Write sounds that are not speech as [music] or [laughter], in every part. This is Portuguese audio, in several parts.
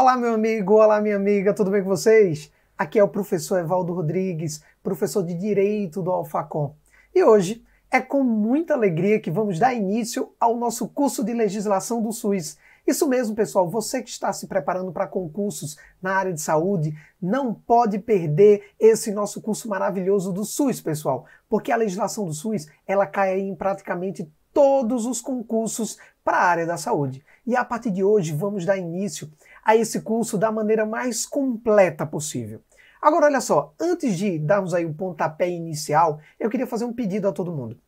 Olá, meu amigo, olá, minha amiga, tudo bem com vocês? Aqui é o professor Evaldo Rodrigues, professor de Direito do Alfacom. E hoje é com muita alegria que vamos dar início ao nosso curso de legislação do SUS. Isso mesmo, pessoal, você que está se preparando para concursos na área de saúde, não pode perder esse nosso curso maravilhoso do SUS, pessoal, porque a legislação do SUS, ela cai em praticamente todos os concursos para a área da saúde. E a partir de hoje vamos dar início a esse curso da maneira mais completa possível. Agora, olha só, antes de darmos aí o um pontapé inicial, eu queria fazer um pedido a todo mundo.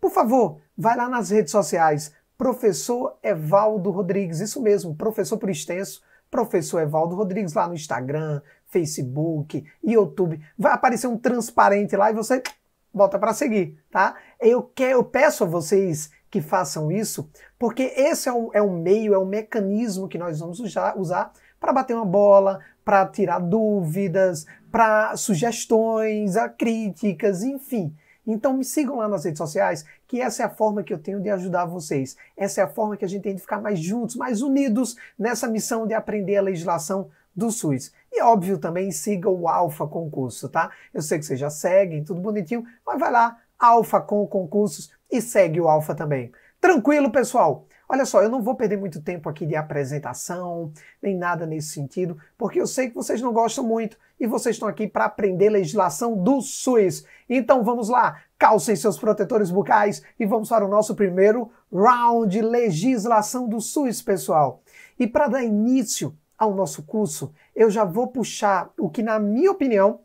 Por favor, vai lá nas redes sociais, professor Evaldo Rodrigues, isso mesmo, professor por extenso, professor Evaldo Rodrigues lá no Instagram, Facebook, YouTube. Vai aparecer um transparente lá e você volta para seguir, tá? Eu, quero, eu peço a vocês que façam isso, porque esse é o, é o meio, é o mecanismo que nós vamos usar, usar para bater uma bola, para tirar dúvidas, para sugestões, a críticas, enfim. Então me sigam lá nas redes sociais, que essa é a forma que eu tenho de ajudar vocês. Essa é a forma que a gente tem de ficar mais juntos, mais unidos nessa missão de aprender a legislação do SUS. E óbvio também siga o Alfa Concurso, tá? Eu sei que vocês já seguem, tudo bonitinho, mas vai lá, Alfa com Concursos, e segue o Alfa também. Tranquilo, pessoal? Olha só, eu não vou perder muito tempo aqui de apresentação, nem nada nesse sentido, porque eu sei que vocês não gostam muito e vocês estão aqui para aprender legislação do SUS. Então vamos lá, calcem seus protetores bucais e vamos para o nosso primeiro round de legislação do SUS, pessoal. E para dar início ao nosso curso, eu já vou puxar o que, na minha opinião,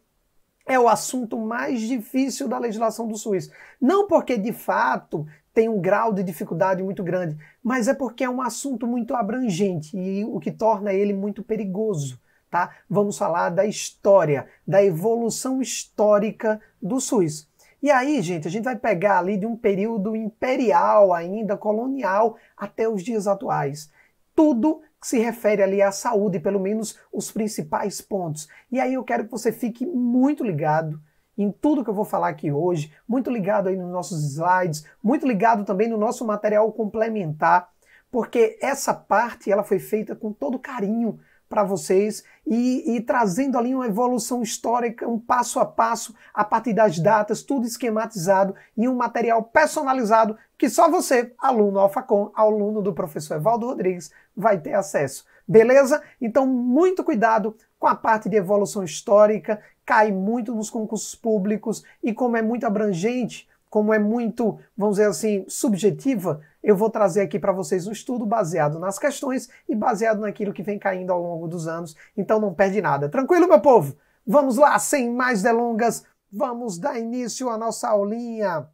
é o assunto mais difícil da legislação do SUS. Não porque de fato tem um grau de dificuldade muito grande, mas é porque é um assunto muito abrangente e o que torna ele muito perigoso. Tá? Vamos falar da história, da evolução histórica do SUS. E aí, gente, a gente vai pegar ali de um período imperial ainda, colonial, até os dias atuais. Tudo que se refere ali à saúde, pelo menos os principais pontos. E aí eu quero que você fique muito ligado em tudo que eu vou falar aqui hoje, muito ligado aí nos nossos slides, muito ligado também no nosso material complementar, porque essa parte ela foi feita com todo carinho para vocês e, e, trazendo ali uma evolução histórica, um passo a passo, a partir das datas, tudo esquematizado e um material personalizado que só você, aluno Alphacon, aluno do professor Evaldo Rodrigues, vai ter acesso. Beleza? Então, muito cuidado com a parte de evolução histórica, cai muito nos concursos públicos e, como é muito abrangente, como é muito, vamos dizer assim, subjetiva, eu vou trazer aqui para vocês um estudo baseado nas questões e baseado naquilo que vem caindo ao longo dos anos. Então não perde nada. Tranquilo, meu povo? Vamos lá, sem mais delongas, vamos dar início à nossa aulinha.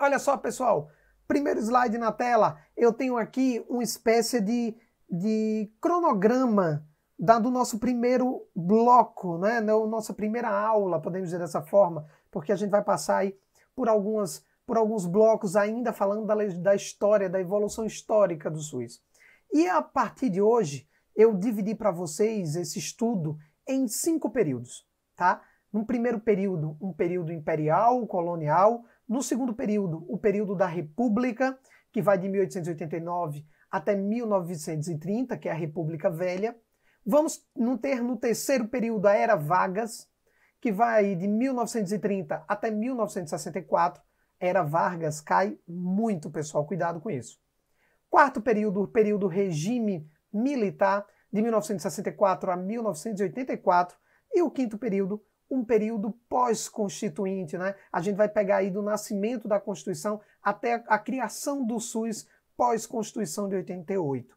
Olha só, pessoal, Primeiro slide na tela, eu tenho aqui uma espécie de, de cronograma da, do nosso primeiro bloco, né? Nossa primeira aula, podemos dizer dessa forma, porque a gente vai passar aí por algumas por alguns blocos ainda falando da, da história, da evolução histórica do SUS. E a partir de hoje, eu dividi para vocês esse estudo em cinco períodos, tá? Num primeiro período, um período imperial, colonial, no segundo período, o período da República, que vai de 1889 até 1930, que é a República Velha. Vamos ter no terceiro período a Era Vargas, que vai de 1930 até 1964. Era Vargas cai muito, pessoal, cuidado com isso. Quarto período, o período regime militar, de 1964 a 1984. E o quinto período, um período pós-constituinte, né? A gente vai pegar aí do nascimento da Constituição até a criação do SUS pós-Constituição de 88.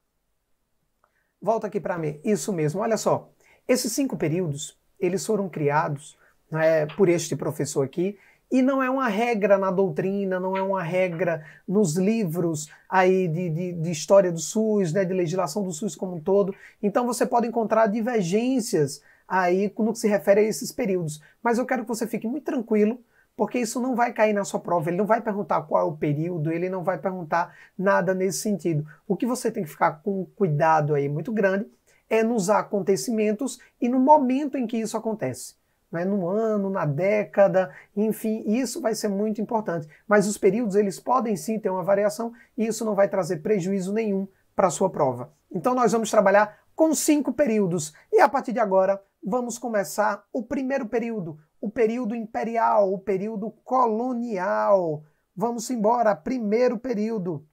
Volta aqui para mim. Isso mesmo. Olha só. Esses cinco períodos, eles foram criados né, por este professor aqui, e não é uma regra na doutrina, não é uma regra nos livros aí de, de, de, história do SUS, né, de legislação do SUS como um todo. Então você pode encontrar divergências aí no que se refere a esses períodos. Mas eu quero que você fique muito tranquilo, porque isso não vai cair na sua prova, ele não vai perguntar qual é o período, ele não vai perguntar nada nesse sentido. O que você tem que ficar com cuidado aí muito grande é nos acontecimentos e no momento em que isso acontece. Né? No ano, na década, enfim, isso vai ser muito importante. Mas os períodos, eles podem sim ter uma variação e isso não vai trazer prejuízo nenhum para a sua prova. Então nós vamos trabalhar com cinco períodos e a partir de agora vamos começar o primeiro período, o período imperial, o período colonial. Vamos embora, primeiro período.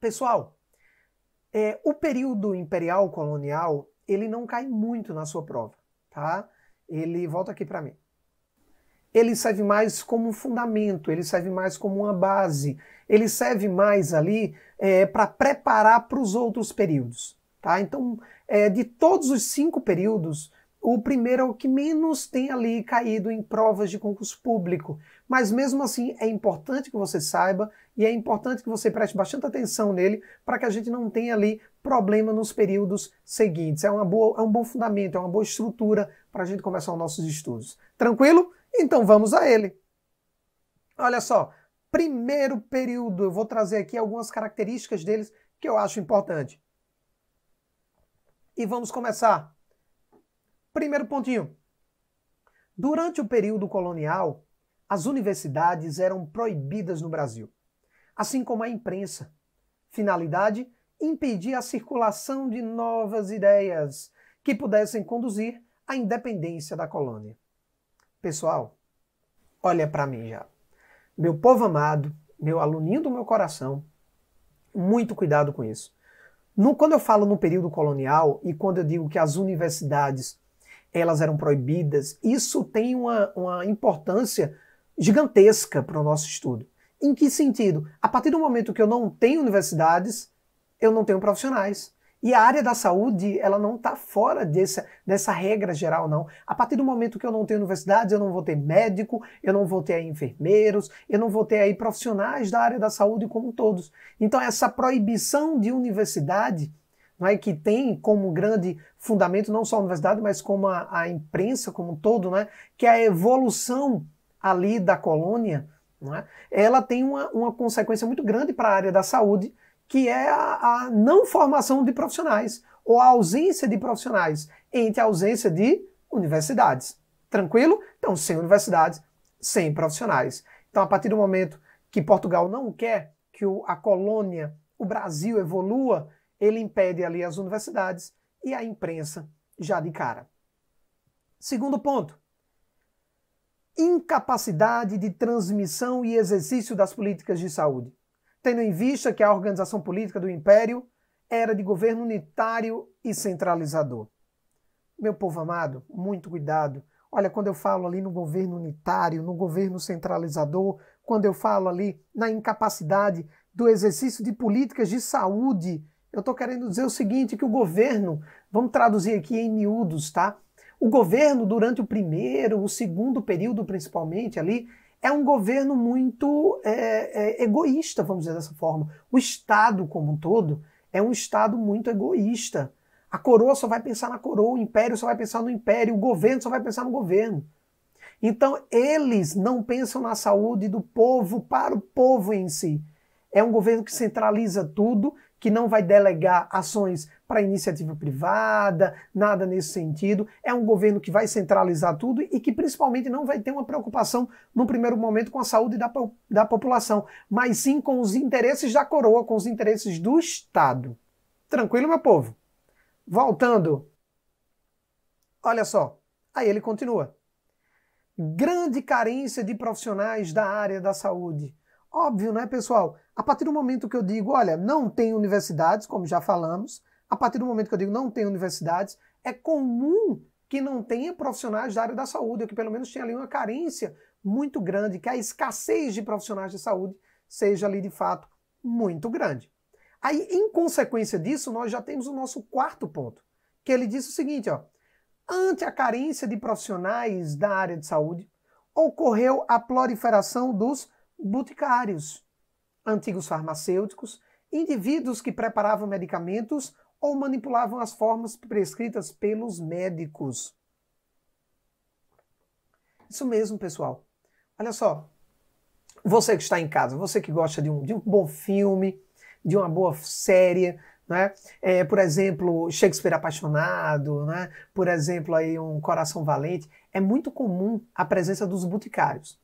Pessoal, é, o período imperial colonial ele não cai muito na sua prova, tá? Ele volta aqui para mim. Ele serve mais como um fundamento, ele serve mais como uma base, ele serve mais ali é, para preparar para os outros períodos, tá? Então, é, de todos os cinco períodos, o primeiro é o que menos tem ali caído em provas de concurso público. Mas mesmo assim, é importante que você saiba e é importante que você preste bastante atenção nele para que a gente não tenha ali problema nos períodos seguintes. É, uma boa, é um bom fundamento, é uma boa estrutura para a gente começar os nossos estudos. Tranquilo? Então vamos a ele. Olha só, primeiro período, eu vou trazer aqui algumas características deles que eu acho importante. E vamos começar Primeiro pontinho. Durante o período colonial, as universidades eram proibidas no Brasil, assim como a imprensa. Finalidade: impedir a circulação de novas ideias que pudessem conduzir à independência da colônia. Pessoal, olha para mim já. Meu povo amado, meu aluninho do meu coração, muito cuidado com isso. No, quando eu falo no período colonial e quando eu digo que as universidades elas eram proibidas. Isso tem uma, uma importância gigantesca para o nosso estudo. Em que sentido? A partir do momento que eu não tenho universidades, eu não tenho profissionais. E a área da saúde, ela não está fora dessa, dessa regra geral, não. A partir do momento que eu não tenho universidade, eu não vou ter médico, eu não vou ter aí enfermeiros, eu não vou ter aí profissionais da área da saúde como todos. Então, essa proibição de universidade, é? que tem como grande fundamento não só a universidade, mas como a, a imprensa como um todo, né? que é a evolução ali da colônia, é? ela tem uma, uma, consequência muito grande para a área da saúde, que é a, a, não formação de profissionais, ou a ausência de profissionais, entre a ausência de universidades. Tranquilo? Então, sem universidades, sem profissionais. Então, a partir do momento que Portugal não quer que o, a colônia, o Brasil, evolua ele impede ali as universidades e a imprensa já de cara. Segundo ponto, incapacidade de transmissão e exercício das políticas de saúde, tendo em vista que a organização política do Império era de governo unitário e centralizador. Meu povo amado, muito cuidado. Olha, quando eu falo ali no governo unitário, no governo centralizador, quando eu falo ali na incapacidade do exercício de políticas de saúde eu estou querendo dizer o seguinte, que o governo, vamos traduzir aqui em miúdos, tá? O governo, durante o primeiro, o segundo período principalmente ali, é um governo muito é, é, egoísta, vamos dizer dessa forma. O Estado como um todo é um Estado muito egoísta. A coroa só vai pensar na coroa, o império só vai pensar no império, o governo só vai pensar no governo. Então, eles não pensam na saúde do povo para o povo em si. É um governo que centraliza tudo que não vai delegar ações para iniciativa privada, nada nesse sentido. É um governo que vai centralizar tudo e que principalmente não vai ter uma preocupação no primeiro momento com a saúde da, da população, mas sim com os interesses da coroa, com os interesses do Estado. Tranquilo, meu povo? Voltando. Olha só. Aí ele continua. Grande carência de profissionais da área da saúde. Óbvio, né, pessoal? A partir do momento que eu digo, olha, não tem universidades, como já falamos, a partir do momento que eu digo não tem universidades, é comum que não tenha profissionais da área da saúde, ou que pelo menos tenha ali uma carência muito grande, que a escassez de profissionais de saúde seja ali de fato muito grande. Aí, em consequência disso, nós já temos o nosso quarto ponto, que ele diz o seguinte, ó, ante a carência de profissionais da área de saúde, ocorreu a proliferação dos boticários antigos farmacêuticos, indivíduos que preparavam medicamentos ou manipulavam as formas prescritas pelos médicos. Isso mesmo, pessoal. Olha só. Você que está em casa, você que gosta de um, de um bom filme, de uma boa série, né? É, por exemplo, Shakespeare apaixonado, né? por exemplo, aí um coração valente, é muito comum a presença dos boticários.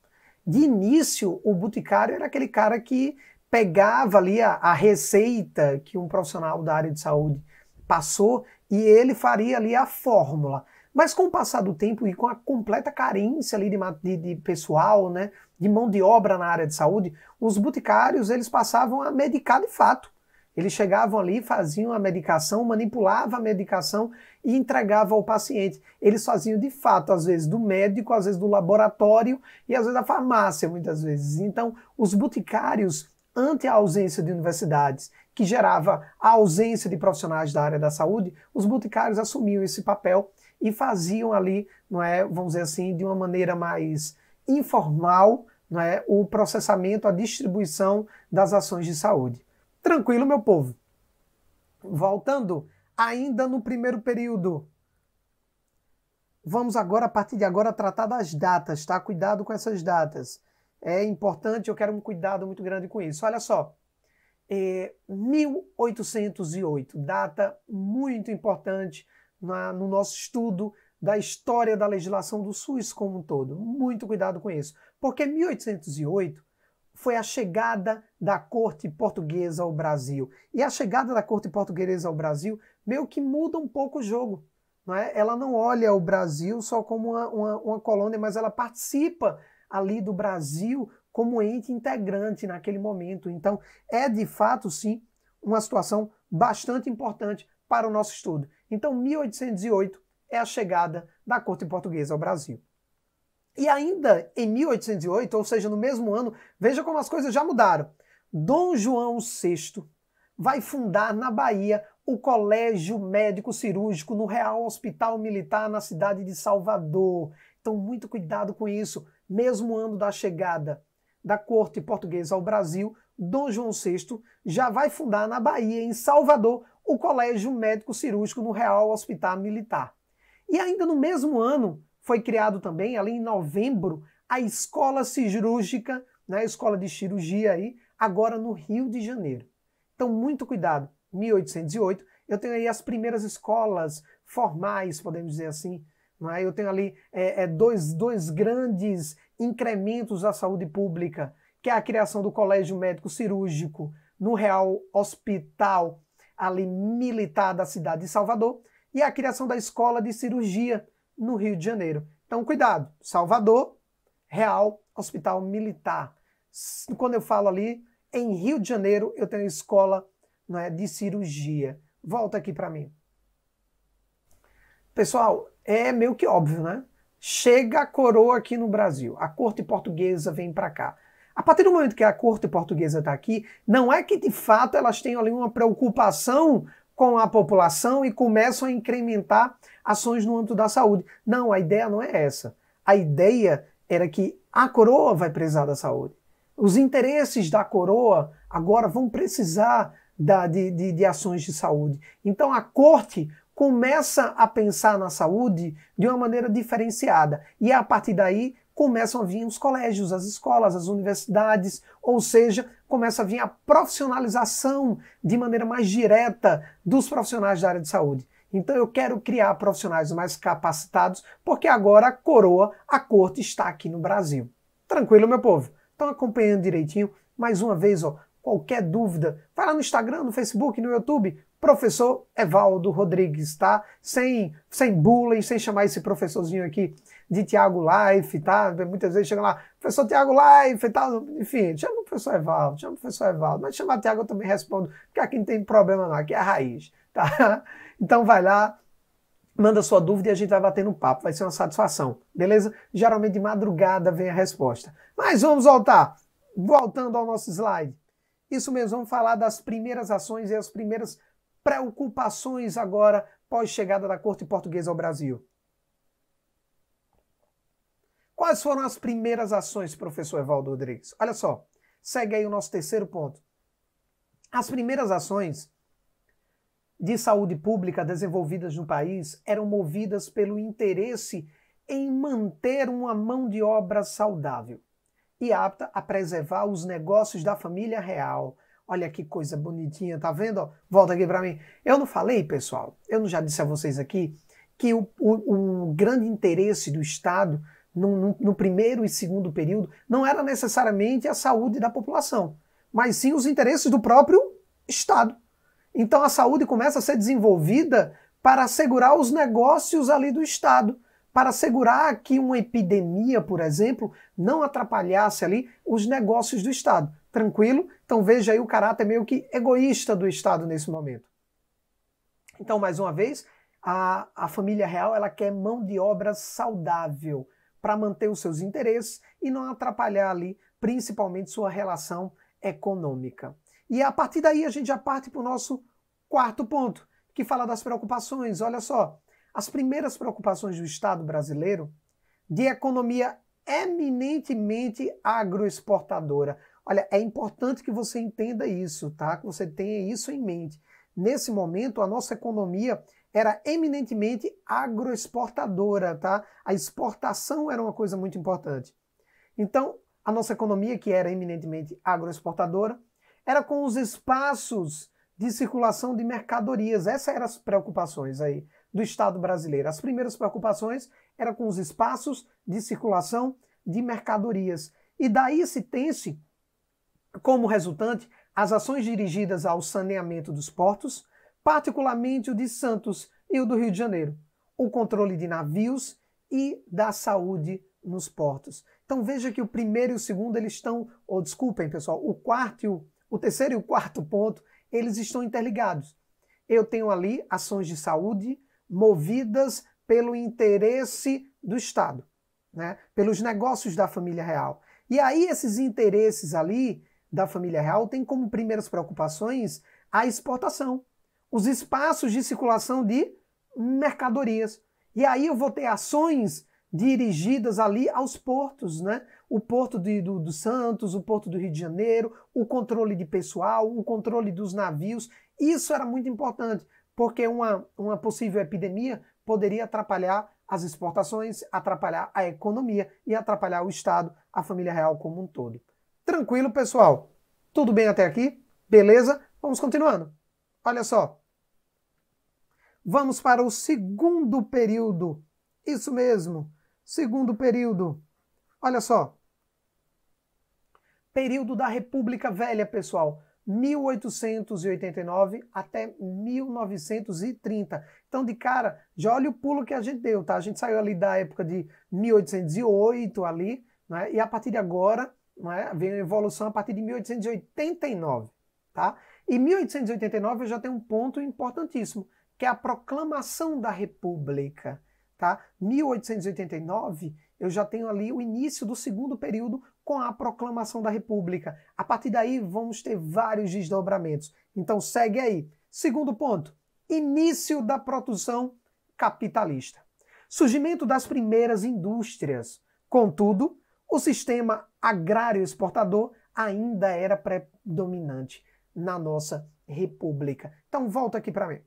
De início, o boticário era aquele cara que pegava ali a, a receita que um profissional da área de saúde passou e ele faria ali a fórmula. Mas com o passar do tempo e com a completa carência ali de, de, de, pessoal, né, de mão de obra na área de saúde, os boticários eles passavam a medicar de fato. Eles chegavam ali, faziam a medicação, manipulavam a medicação e entregavam ao paciente. Eles faziam de fato, às vezes do médico, às vezes do laboratório e às vezes da farmácia, muitas vezes. Então, os boticários ante a ausência de universidades, que gerava a ausência de profissionais da área da saúde, os boticários assumiam esse papel e faziam ali, não é, vamos dizer assim, de uma maneira mais informal, não é, o processamento, a distribuição das ações de saúde. Tranquilo, meu povo. Voltando, ainda no primeiro período, vamos agora, a partir de agora, tratar das datas, tá? Cuidado com essas datas é importante, eu quero um cuidado muito grande com isso. Olha só, é, 1808, data muito importante na, no nosso estudo da história da legislação do SUS como um todo. Muito cuidado com isso, porque 1808 foi a chegada da corte portuguesa ao Brasil. E a chegada da corte portuguesa ao Brasil meio que muda um pouco o jogo. Não é? Ela não olha o Brasil só como uma, uma, uma colônia, mas ela participa ali do Brasil como ente integrante naquele momento. Então, é de fato, sim, uma situação bastante importante para o nosso estudo. Então, 1808 é a chegada da corte portuguesa ao Brasil. E ainda em 1808, ou seja, no mesmo ano, veja como as coisas já mudaram. Dom João VI vai fundar na Bahia o Colégio Médico Cirúrgico no Real Hospital Militar na cidade de Salvador. Então, muito cuidado com isso mesmo ano da chegada da corte portuguesa ao Brasil, Dom João VI já vai fundar na Bahia, em Salvador, o Colégio Médico Cirúrgico no Real Hospital Militar. E ainda no mesmo ano foi criado também, ali em novembro, a Escola Cirúrgica, na né, Escola de Cirurgia aí, agora no Rio de Janeiro. Então muito cuidado, 1808, eu tenho aí as primeiras escolas formais, podemos dizer assim, é? Eu tenho ali é, é, dois, dois grandes incrementos da saúde pública, que é a criação do Colégio Médico Cirúrgico no Real Hospital ali militar da cidade de Salvador e a criação da Escola de Cirurgia no Rio de Janeiro. Então, cuidado, Salvador, Real Hospital Militar. Quando eu falo ali, em Rio de Janeiro eu tenho escola não é, de cirurgia. Volta aqui para mim. Pessoal, é meio que óbvio, né? Chega a coroa aqui no Brasil, a corte portuguesa vem para cá. A partir do momento que a corte portuguesa está aqui, não é que de fato elas tenham ali uma preocupação com a população e começam a incrementar ações no âmbito da saúde. Não, a ideia não é essa. A ideia era que a coroa vai precisar da saúde. Os interesses da coroa agora vão precisar da, de, de, de ações de saúde. Então a corte começa a pensar na saúde de uma maneira diferenciada. E a partir daí começam a vir os colégios, as escolas, as universidades, ou seja, começa a vir a profissionalização de maneira mais direta dos profissionais da área de saúde. Então eu quero criar profissionais mais capacitados, porque agora a coroa, a corte está aqui no Brasil. Tranquilo, meu povo? Estão acompanhando direitinho? Mais uma vez, ó, qualquer dúvida, vai lá no Instagram, no Facebook, no YouTube, professor Evaldo Rodrigues, tá? Sem, sem bullying, sem chamar esse professorzinho aqui de Tiago Life, tá? Muitas vezes chega lá, professor Tiago Life e tal, enfim, chama o professor Evaldo, chama o professor Evaldo, mas chamar Tiago eu também respondo, porque aqui não tem problema não, aqui é a raiz, tá? [laughs] Então vai lá, manda sua dúvida e a gente vai batendo um papo, vai ser uma satisfação, beleza? Geralmente de madrugada vem a resposta. Mas vamos voltar, voltando ao nosso slide. Isso mesmo, vamos falar das primeiras ações e as primeiras preocupações agora pós-chegada da corte portuguesa ao Brasil? Quais foram as primeiras ações, professor Evaldo Rodrigues? Olha só, segue aí o nosso terceiro ponto. As primeiras ações de saúde pública desenvolvidas no país eram movidas pelo interesse em manter uma mão de obra saudável e apta a preservar os negócios da família real, Olha que coisa bonitinha, tá vendo? volta aqui para mim. Eu não falei, pessoal, eu não já disse a vocês aqui que o, o, o grande interesse do Estado no, no, no primeiro e segundo período não era necessariamente a saúde da população, mas sim os interesses do próprio Estado. Então a saúde começa a ser desenvolvida para assegurar os negócios ali do Estado para assegurar que uma epidemia, por exemplo, não atrapalhasse ali os negócios do Estado. Tranquilo? Então veja aí o caráter meio que egoísta do Estado nesse momento. Então, mais uma vez, a, a família real ela quer mão de obra saudável para manter os seus interesses e não atrapalhar ali, principalmente, sua relação econômica. E a partir daí a gente já parte para o nosso quarto ponto, que fala das preocupações. Olha só, as primeiras preocupações do Estado brasileiro de economia eminentemente agroexportadora. Olha, é importante que você entenda isso, tá? Que você tenha isso em mente. Nesse momento, a nossa economia era eminentemente agroexportadora, tá? A exportação era uma coisa muito importante. Então, a nossa economia, que era eminentemente agroexportadora, era com os espaços de circulação de mercadorias. Essas eram as preocupações aí do Estado brasileiro. As primeiras preocupações eram com os espaços de circulação de mercadorias. E daí se tem-se, como resultante, as ações dirigidas ao saneamento dos portos, particularmente o de Santos e o do Rio de Janeiro, o controle de navios e da saúde nos portos. Então veja que o primeiro e o segundo eles estão, ou oh, desculpem pessoal, o quarto e o, o terceiro e o quarto ponto, eles estão interligados. Eu tenho ali ações de saúde, movidas pelo interesse do Estado, né? pelos negócios da família real. E aí esses interesses ali da família real têm como primeiras preocupações a exportação, os espaços de circulação de mercadorias. E aí eu vou ter ações dirigidas ali aos portos, né? O porto de, do, do Santos, o porto do Rio de Janeiro, o controle de pessoal, o controle dos navios. Isso era muito importante porque uma, uma possível epidemia poderia atrapalhar as exportações, atrapalhar a economia e atrapalhar o Estado, a família real como um todo. Tranquilo, pessoal? Tudo bem até aqui? Beleza? Vamos continuando. Olha só. Vamos para o segundo período. Isso mesmo, segundo período. Olha só. Período da República Velha, pessoal. 1889 até 1930. Então, de cara, já olha o pulo que a gente deu, tá? A gente saiu ali da época de 1808 ali, né? E a partir de agora, né, vem a evolução a partir de 1889, tá? E 1889 eu já tenho um ponto importantíssimo, que é a proclamação da República, tá? 1889 eu já tenho ali o início do segundo período com a proclamação da República. A partir daí, vamos ter vários desdobramentos. Então, segue aí. Segundo ponto: início da produção capitalista. Surgimento das primeiras indústrias. Contudo, o sistema agrário exportador ainda era predominante na nossa república. Então, volta aqui para mim.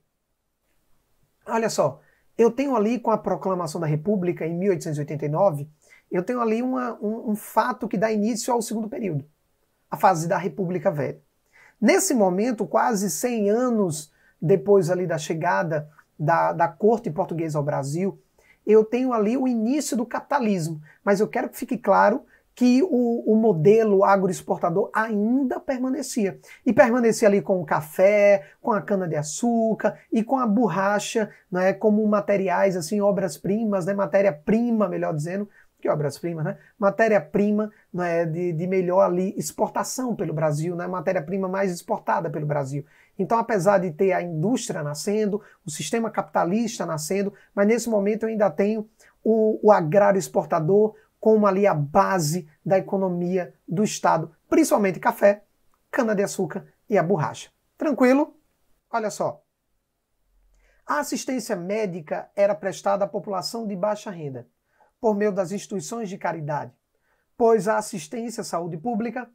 Olha só, eu tenho ali com a proclamação da República em 1889 eu tenho ali uma, um, um fato que dá início ao segundo período, a fase da República Velha. Nesse momento, quase 100 anos depois ali da chegada da, da corte portuguesa ao Brasil, eu tenho ali o início do capitalismo. Mas eu quero que fique claro que o, o, modelo agroexportador ainda permanecia. E permanecia ali com o café, com a cana-de-açúcar e com a borracha, né, como materiais, assim, obras-primas, né, matéria-prima, melhor dizendo, de obras-primas, né? matéria-prima né, de, de melhor ali exportação pelo Brasil, né? matéria-prima mais exportada pelo Brasil. Então, apesar de ter a indústria nascendo, o sistema capitalista nascendo, mas nesse momento eu ainda tenho o, o agrário exportador como ali a base da economia do Estado, principalmente café, cana-de-açúcar e a borracha. Tranquilo? Olha só. A assistência médica era prestada à população de baixa renda por meio das instituições de caridade, pois a assistência à saúde pública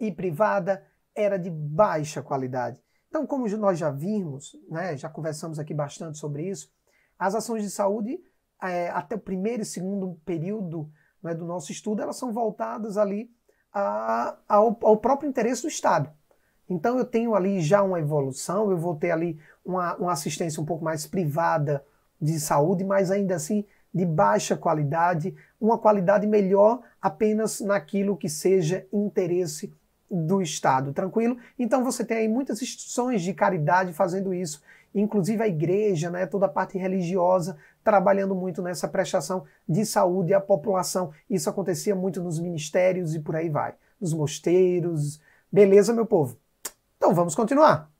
e privada era de baixa qualidade. Então, como nós já vimos, né, já conversamos aqui bastante sobre isso, as ações de saúde, é, até o primeiro e segundo período né, do nosso estudo, elas são voltadas ali a, ao, ao próprio interesse do Estado. Então, eu tenho ali já uma evolução, eu vou ter ali uma, uma assistência um pouco mais privada de saúde, mas ainda assim de baixa qualidade, uma qualidade melhor apenas naquilo que seja interesse do Estado, tranquilo? Então você tem aí muitas instituições de caridade fazendo isso, inclusive a igreja, né, toda a parte religiosa, trabalhando muito nessa prestação de saúde à população. Isso acontecia muito nos ministérios e por aí vai, nos mosteiros. Beleza, meu povo? Então vamos continuar.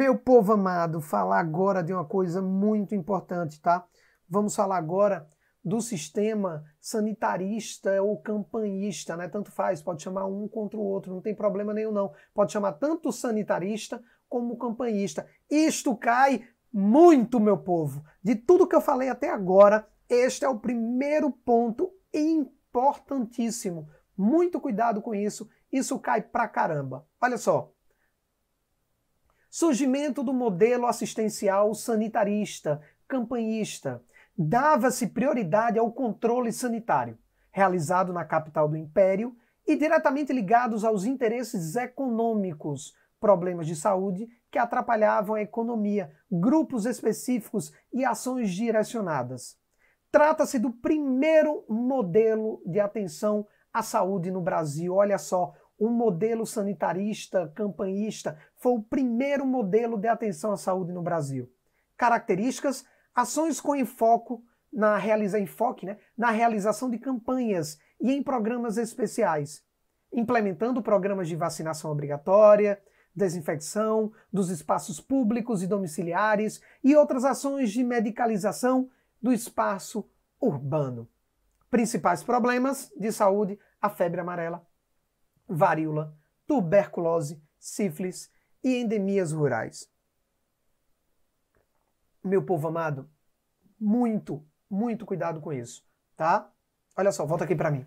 Meu povo amado, falar agora de uma coisa muito importante, tá? Vamos falar agora do sistema sanitarista ou campanhista, né? Tanto faz, pode chamar um contra o outro, não tem problema nenhum não. Pode chamar tanto sanitarista como campanhista. Isto cai muito, meu povo. De tudo que eu falei até agora, este é o primeiro ponto importantíssimo. Muito cuidado com isso, isso cai pra caramba. Olha só, Surgimento do modelo assistencial sanitarista, campanhista. Dava-se prioridade ao controle sanitário, realizado na capital do Império e diretamente ligados aos interesses econômicos, problemas de saúde que atrapalhavam a economia, grupos específicos e ações direcionadas. Trata-se do primeiro modelo de atenção à saúde no Brasil. Olha só, um modelo sanitarista, campanhista, foi o primeiro modelo de atenção à saúde no Brasil. Características: ações com enfoque na realiza enfoque, né, na realização de campanhas e em programas especiais, implementando programas de vacinação obrigatória, desinfecção dos espaços públicos e domiciliares e outras ações de medicalização do espaço urbano. Principais problemas de saúde: a febre amarela, varíola, tuberculose, sífilis, e endemias rurais. Meu povo amado, muito, muito cuidado com isso, tá? Olha só, volta aqui para mim.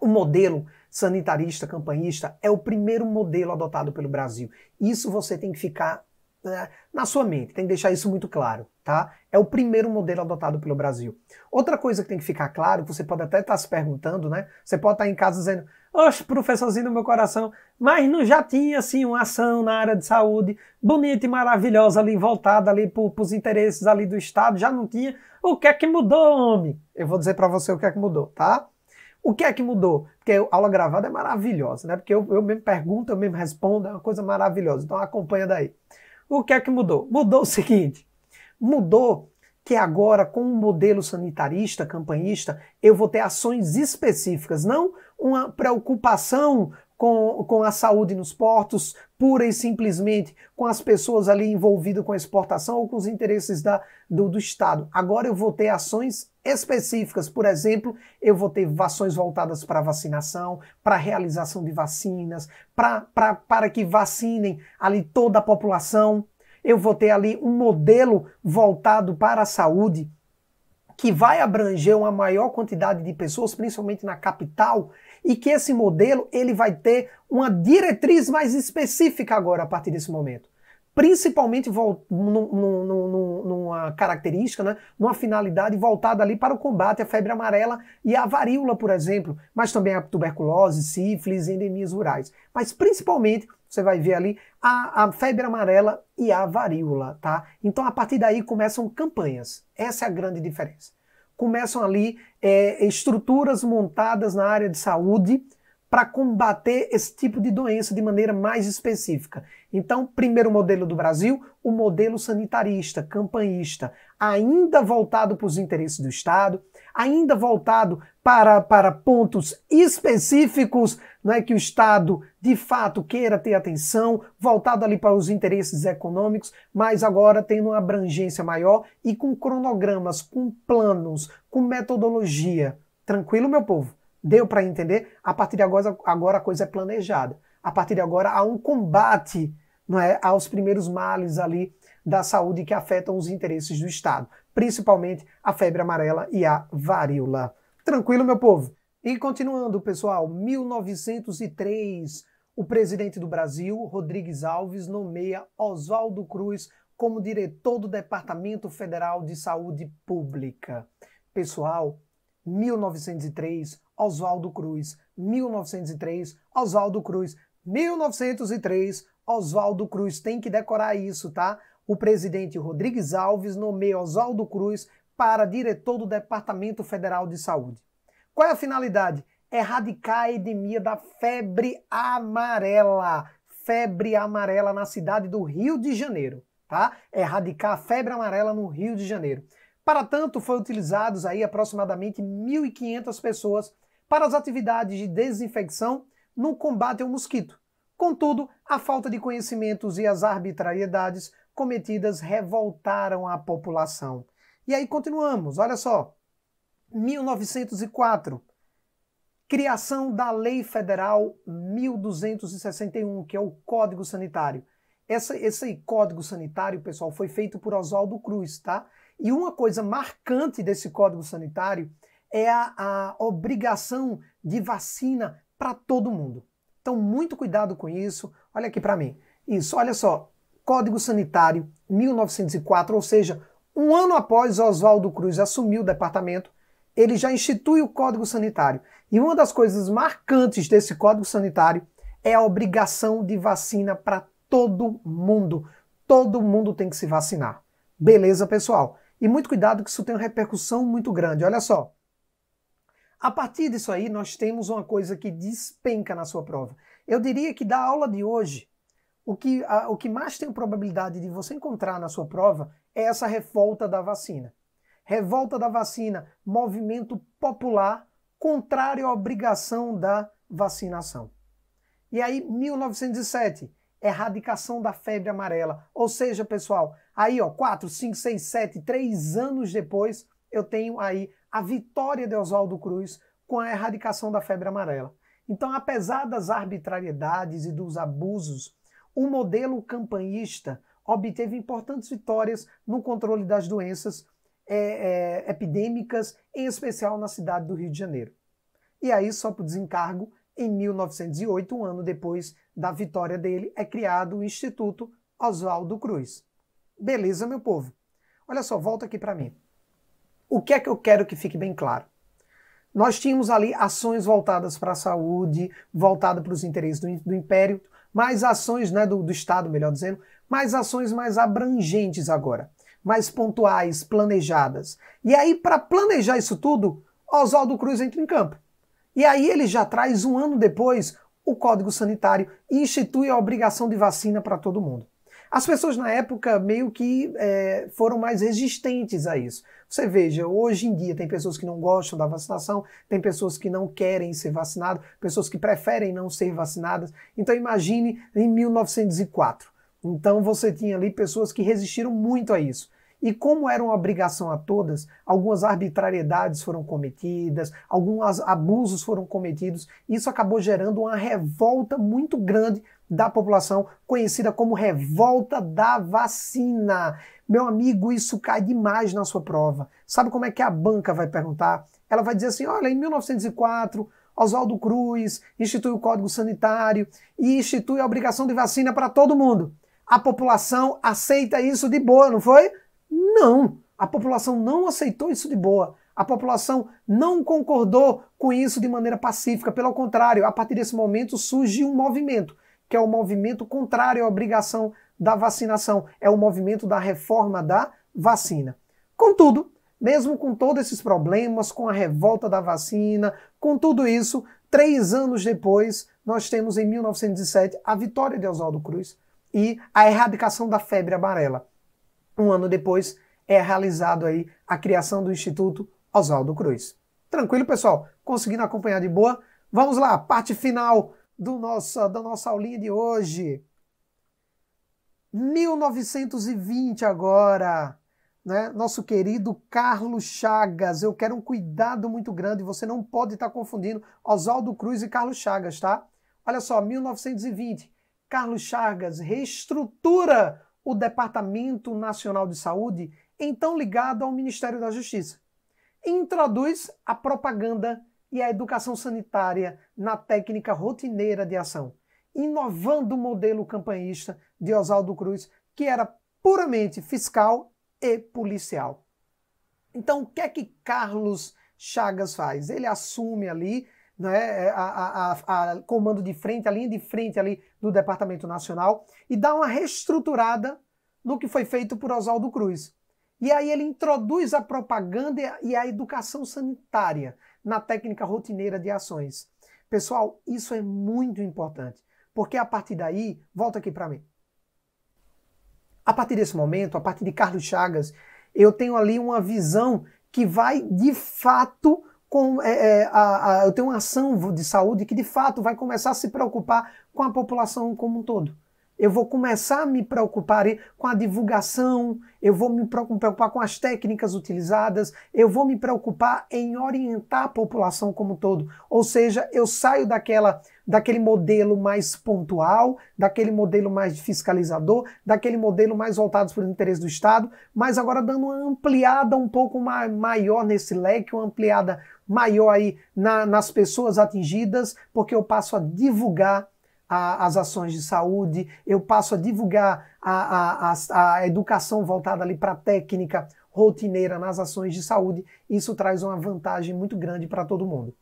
O modelo sanitarista campanhista é o primeiro modelo adotado pelo Brasil. Isso você tem que ficar é, na sua mente, tem que deixar isso muito claro, tá? É o primeiro modelo adotado pelo Brasil. Outra coisa que tem que ficar claro, você pode até estar tá se perguntando, né? Você pode estar tá em casa dizendo, oxe, professorzinho do meu coração, mas não já tinha, assim, uma ação na área de saúde bonita e maravilhosa ali, voltada ali para os interesses ali do Estado, já não tinha? O que é que mudou, homem? Eu vou dizer para você o que é que mudou, tá? O que é que mudou? Porque a aula gravada é maravilhosa, né? Porque eu, eu mesmo pergunto, eu mesmo respondo, é uma coisa maravilhosa. Então acompanha daí. O que é que mudou? Mudou o seguinte: mudou que agora, com um modelo sanitarista, campanhista, eu vou ter ações específicas, não uma preocupação com, com a saúde nos portos, pura e simplesmente com as pessoas ali envolvidas com a exportação ou com os interesses da, do, do Estado. Agora eu vou ter ações específicas. Por exemplo, eu vou ter ações voltadas para vacinação, para realização de vacinas, para que vacinem ali toda a população. Eu vou ter ali um modelo voltado para a saúde que vai abranger uma maior quantidade de pessoas, principalmente na capital, e que esse modelo ele vai ter uma diretriz mais específica agora a partir desse momento principalmente numa característica, né, numa finalidade voltada ali para o combate à febre amarela e à varíola, por exemplo, mas também à tuberculose, sífilis e endemias rurais. Mas principalmente você vai ver ali a, a, febre amarela e a varíola, tá? Então a partir daí começam campanhas. Essa é a grande diferença. Começam ali é, estruturas montadas na área de saúde para combater esse tipo de doença de maneira mais específica. Então, primeiro modelo do Brasil, o modelo sanitarista, campanhista, ainda voltado para os interesses do Estado, ainda voltado para, para pontos específicos não é que o Estado de fato queira ter atenção, voltado ali para os interesses econômicos, mas agora tendo uma abrangência maior e com cronogramas, com planos, com metodologia. Tranquilo, meu povo? Deu para entender? A partir de agora, agora a coisa é planejada. A partir de agora há um combate não é, aos primeiros males ali da saúde que afetam os interesses do Estado, principalmente a febre amarela e a varíola. Tranquilo, meu povo? E continuando, pessoal, 1903, o presidente do Brasil, Rodrigues Alves, nomeia Oswaldo Cruz como diretor do Departamento Federal de Saúde Pública. Pessoal, 1903, Oswaldo Cruz, 1903, Oswaldo Cruz, 1903, Oswaldo Cruz. Tem que decorar isso, tá? O presidente Rodrigues Alves nomeia Oswaldo Cruz para diretor do Departamento Federal de Saúde. Qual é a finalidade? Erradicar a edemia da febre amarela. Febre amarela na cidade do Rio de Janeiro, tá? Erradicar a febre amarela no Rio de Janeiro. Para tanto, foram utilizados aí aproximadamente 1.500 pessoas para as atividades de desinfecção no combate ao mosquito. Contudo, a falta de conhecimentos e as arbitrariedades cometidas revoltaram a população. E aí continuamos, olha só. 1904, criação da Lei Federal 1261, que é o Código Sanitário. Essa, esse Código Sanitário, pessoal, foi feito por Oswaldo Cruz, tá? E uma coisa marcante desse Código Sanitário é a, a obrigação de vacina para todo mundo. Então, muito cuidado com isso. Olha aqui para mim. Isso, olha só. Código Sanitário 1904, ou seja, um ano após Oswaldo Cruz assumir o departamento, ele já institui o Código Sanitário. E uma das coisas marcantes desse Código Sanitário é a obrigação de vacina para todo mundo. Todo mundo tem que se vacinar. Beleza, pessoal? E muito cuidado que isso tem uma repercussão muito grande. Olha só. A partir disso aí, nós temos uma coisa que despenca na sua prova. Eu diria que da aula de hoje, o que, a, o que mais tem probabilidade de você encontrar na sua prova é essa revolta da vacina. Revolta da vacina, movimento popular contrário à obrigação da vacinação. E aí, 1907, erradicação da febre amarela. Ou seja, pessoal, aí ó, 4, 5, 6, 7, 3 anos depois, eu tenho aí a vitória de Oswaldo Cruz com a erradicação da febre amarela. Então, apesar das arbitrariedades e dos abusos, o modelo campanhista obteve importantes vitórias no controle das doenças é, é, epidêmicas, em especial na cidade do Rio de Janeiro. E aí, só para o desencargo, em 1908, um ano depois da vitória dele, é criado o Instituto Oswaldo Cruz. Beleza, meu povo? Olha só, volta aqui para mim. O que é que eu quero que fique bem claro? Nós tínhamos ali ações voltadas para a saúde, voltada para os interesses do, do Império, mais ações né, do, do Estado, melhor dizendo, mais ações mais abrangentes agora, mais pontuais, planejadas. E aí, para planejar isso tudo, Oswaldo Cruz entra em campo. E aí ele já traz, um ano depois, o Código Sanitário e institui a obrigação de vacina para todo mundo. As pessoas na época meio que é, foram mais resistentes a isso. Você veja, hoje em dia tem pessoas que não gostam da vacinação, tem pessoas que não querem ser vacinadas, pessoas que preferem não ser vacinadas. Então imagine em 1904. Então você tinha ali pessoas que resistiram muito a isso. E como era uma obrigação a todas, algumas arbitrariedades foram cometidas, alguns abusos foram cometidos, isso acabou gerando uma revolta muito grande da população, conhecida como revolta da vacina. Meu amigo, isso cai demais na sua prova. Sabe como é que a banca vai perguntar? Ela vai dizer assim: olha, em 1904, Oswaldo Cruz institui o Código Sanitário e institui a obrigação de vacina para todo mundo. A população aceita isso de boa, não foi? Não! A população não aceitou isso de boa. A população não concordou com isso de maneira pacífica. Pelo contrário, a partir desse momento surge um movimento que é o movimento contrário à obrigação da vacinação, é o movimento da reforma da vacina. Contudo, mesmo com todos esses problemas, com a revolta da vacina, com tudo isso, três anos depois, nós temos em 1907 a vitória de Oswaldo Cruz e a erradicação da febre amarela. Um ano depois é realizado aí a criação do Instituto Oswaldo Cruz. Tranquilo, pessoal? Conseguindo acompanhar de boa? Vamos lá, parte final do nosso da nossa aulinha de hoje. 1920 agora, né? Nosso querido Carlos Chagas. Eu quero um cuidado muito grande, você não pode estar tá confundindo Oswaldo Cruz e Carlos Chagas, tá? Olha só, 1920. Carlos Chagas reestrutura o Departamento Nacional de Saúde, então ligado ao Ministério da Justiça, introduz a propaganda e a educação sanitária na técnica rotineira de ação, inovando o modelo campanhista de Oswaldo Cruz, que era puramente fiscal e policial. Então, o que é que Carlos Chagas faz? Ele assume ali né, é, a, a, a comando de frente, a linha de frente ali do Departamento Nacional e dá uma reestruturada no que foi feito por Oswaldo Cruz. E aí ele introduz a propaganda e a educação sanitária na técnica rotineira de ações. Pessoal, isso é muito importante, porque a partir daí, volta aqui para mim. A partir desse momento, a partir de Carlos Chagas, eu tenho ali uma visão que vai de fato com, é, é, a, a, eu tenho uma ação de saúde que de fato vai começar a se preocupar com a população como um todo. Eu vou começar a me preocupar com a divulgação, eu vou me preocupar com as técnicas utilizadas, eu vou me preocupar em orientar a população como um todo. Ou seja, eu saio daquela daquele modelo mais pontual, daquele modelo mais fiscalizador, daquele modelo mais voltado para o interesse do Estado, mas agora dando uma ampliada um pouco maior nesse leque, uma ampliada maior aí na, nas pessoas atingidas, porque eu passo a divulgar a, as ações de saúde, eu passo a divulgar a, a, a educação voltada ali para a técnica rotineira nas ações de saúde. Isso traz uma vantagem muito grande para todo mundo.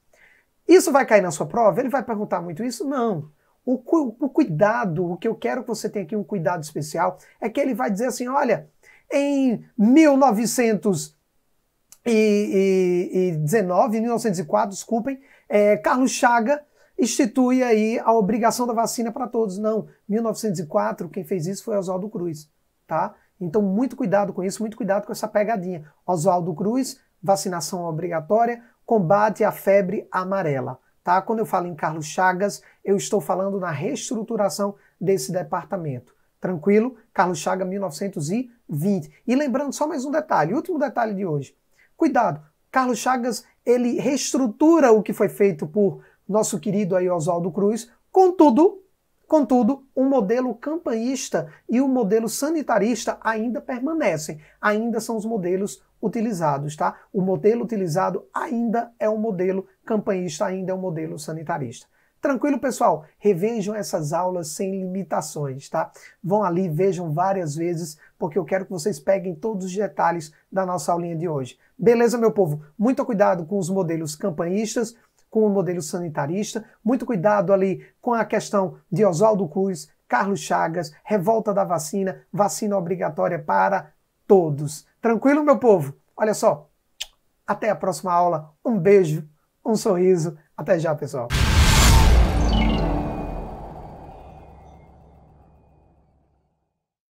Isso vai cair na sua prova? Ele vai perguntar muito isso? Não. O, o cuidado, o que eu quero que você tenha aqui um cuidado especial, é que ele vai dizer assim: olha, em 1919, 1904, desculpem, é, Carlos Chaga institui aí a obrigação da vacina para todos. Não, 1904, quem fez isso foi Oswaldo Cruz, tá? Então, muito cuidado com isso, muito cuidado com essa pegadinha. Oswaldo Cruz, vacinação obrigatória, combate à febre amarela. Tá? Quando eu falo em Carlos Chagas, eu estou falando na reestruturação desse departamento. Tranquilo? Carlos Chagas, 1920. E lembrando só mais um detalhe, último detalhe de hoje. Cuidado, Carlos Chagas, ele reestrutura o que foi feito por nosso querido aí Oswaldo Cruz. Contudo, Contudo, o um modelo campanhista e o um modelo sanitarista ainda permanecem, ainda são os modelos utilizados, tá? O modelo utilizado ainda é o um modelo campanhista, ainda é o um modelo sanitarista. Tranquilo, pessoal? Revejam essas aulas sem limitações, tá? Vão ali, vejam várias vezes, porque eu quero que vocês peguem todos os detalhes da nossa aulinha de hoje. Beleza, meu povo? Muito cuidado com os modelos campanhistas, com o modelo sanitarista, muito cuidado ali com a questão de Oswaldo Cruz, Carlos Chagas, revolta da vacina, vacina obrigatória para todos. Tranquilo, meu povo? Olha só, até a próxima aula. Um beijo, um sorriso. Até já, pessoal.